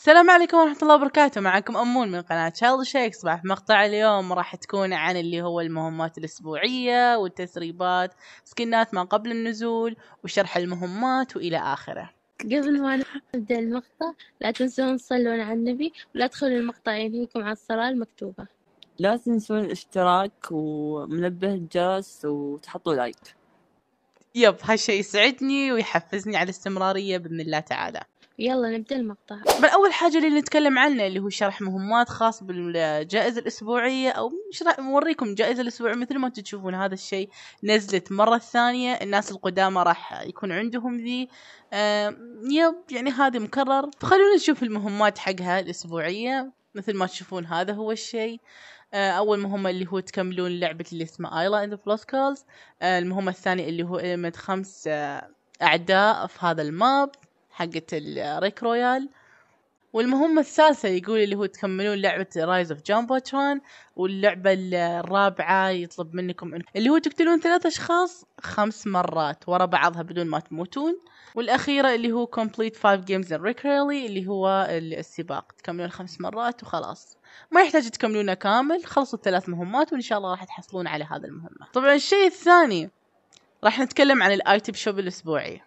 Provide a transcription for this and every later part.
السلام عليكم ورحمة الله وبركاته معكم أمون من قناة شالد شيك صباح مقطع اليوم راح تكون عن اللي هو المهمات الأسبوعية والتسريبات سكنات ما قبل النزول وشرح المهمات وإلى آخره قبل ما نبدأ المقطع لا تنسون تصلون على النبي ولا تخلوا المقطع ينهيكم عن الصلاة المكتوبة لا تنسون الاشتراك ومنبه الجرس وتحطوا لايك يب هالشي يسعدني ويحفزني على الاستمرارية بإذن الله تعالى يلا نبدا المقطع بل اول حاجه اللي نتكلم عنه اللي هو شرح مهمات خاص بالجائزه الاسبوعيه او شرح نوريكم الجائزه الاسبوعيه مثل ما انتم تشوفون هذا الشيء نزلت مره ثانيه الناس القدامى راح يكون عندهم ذي آه يب يعني هذا مكرر فخلونا نشوف المهمات حقها الاسبوعيه مثل ما تشوفون هذا هو الشيء آه، اول مهمه اللي هو تكملون لعبه اللي اسمها ايلا اند كولز المهمه الثانيه اللي هو مد خمس آه، اعداء في هذا الماب حقت الريك رويال والمهمة الثالثة يقول اللي هو تكملون لعبة رايز اوف جامبوترون واللعبة الرابعة يطلب منكم اللي هو تقتلون ثلاثة أشخاص خمس مرات ورا بعضها بدون ما تموتون والأخيرة اللي هو كومبليت فايف جيمز ان اللي هو السباق تكملون خمس مرات وخلاص ما يحتاج تكملونه كامل خلصوا الثلاث مهمات وإن شاء الله راح تحصلون على هذا المهمة طبعا الشيء الثاني راح نتكلم عن الايتب شوب الأسبوعي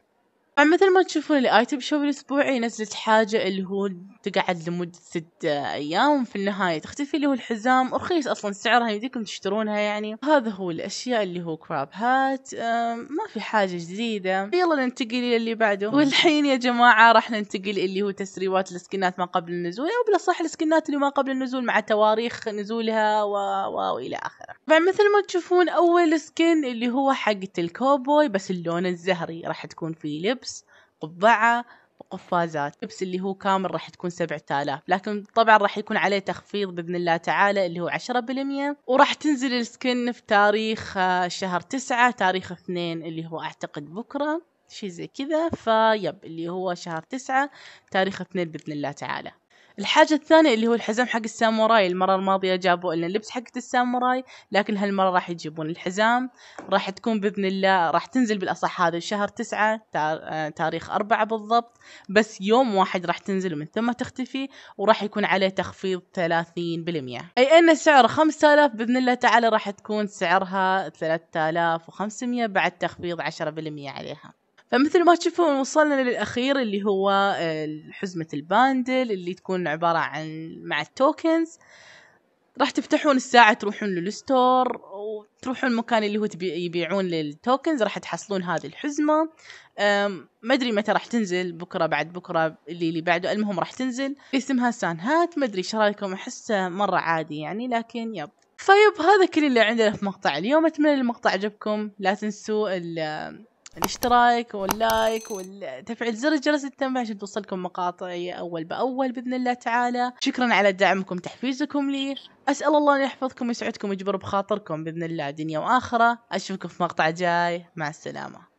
مثل ما تشوفون الايتم شوب الاسبوعي نزلت حاجة اللي هو تقعد لمدة ست ايام في النهاية تختفي اللي هو الحزام ورخيص اصلا سعرها يديكم تشترونها يعني هذا هو الاشياء اللي هو كراب هات ما في حاجة جديدة يلا ننتقل الى اللي بعده والحين يا جماعة راح ننتقل اللي هو تسريبات السكنات ما قبل النزول او بالاصح السكنات اللي ما قبل النزول مع تواريخ نزولها و... و... والى اخره مثل ما تشوفون اول سكن اللي هو حقة الكوبوي بس اللون الزهري راح تكون في لب لبس قبعة وقفازات لبس اللي هو كامل راح تكون سبعة آلاف لكن طبعا راح يكون عليه تخفيض باذن الله تعالى اللي هو عشرة بالمية وراح تنزل السكن في تاريخ آه، شهر تسعة تاريخ اثنين اللي هو اعتقد بكره شيء زي كذا فيب اللي هو شهر تسعة تاريخ اثنين بإذن الله تعالى الحاجة الثانية اللي هو الحزام حق الساموراي المرة الماضية جابوا لنا اللبس حق الساموراي لكن هالمرة راح يجيبون الحزام راح تكون بإذن الله راح تنزل بالأصح هذا شهر تسعة آه، تاريخ أربعة بالضبط بس يوم واحد راح تنزل ومن ثم تختفي وراح يكون عليه تخفيض ثلاثين بالمية أي أن سعره خمسة آلاف بإذن الله تعالى راح تكون سعرها ثلاثة آلاف وخمسمية بعد تخفيض عشرة بالمية عليها فمثل ما تشوفون وصلنا للأخير اللي هو آه، حزمة الباندل اللي تكون عبارة عن مع التوكنز راح تفتحون الساعة تروحون للستور وتروحون المكان اللي هو يبيعون للتوكنز راح تحصلون هذه الحزمة ما أدري متى راح تنزل بكرة بعد بكرة اللي اللي بعده المهم راح تنزل اسمها هات ما أدري ايش رايكم أحسه مرة عادي يعني لكن يب فيب هذا كل اللي عندنا في مقطع اليوم أتمنى المقطع عجبكم لا تنسوا الاشتراك واللايك وتفعيل زر الجرس التنبيه عشان توصلكم مقاطعي اول باول باذن الله تعالى شكرا على دعمكم تحفيزكم لي اسال الله ان يحفظكم ويسعدكم ويجبر بخاطركم باذن الله دنيا واخره اشوفكم في مقطع جاي مع السلامه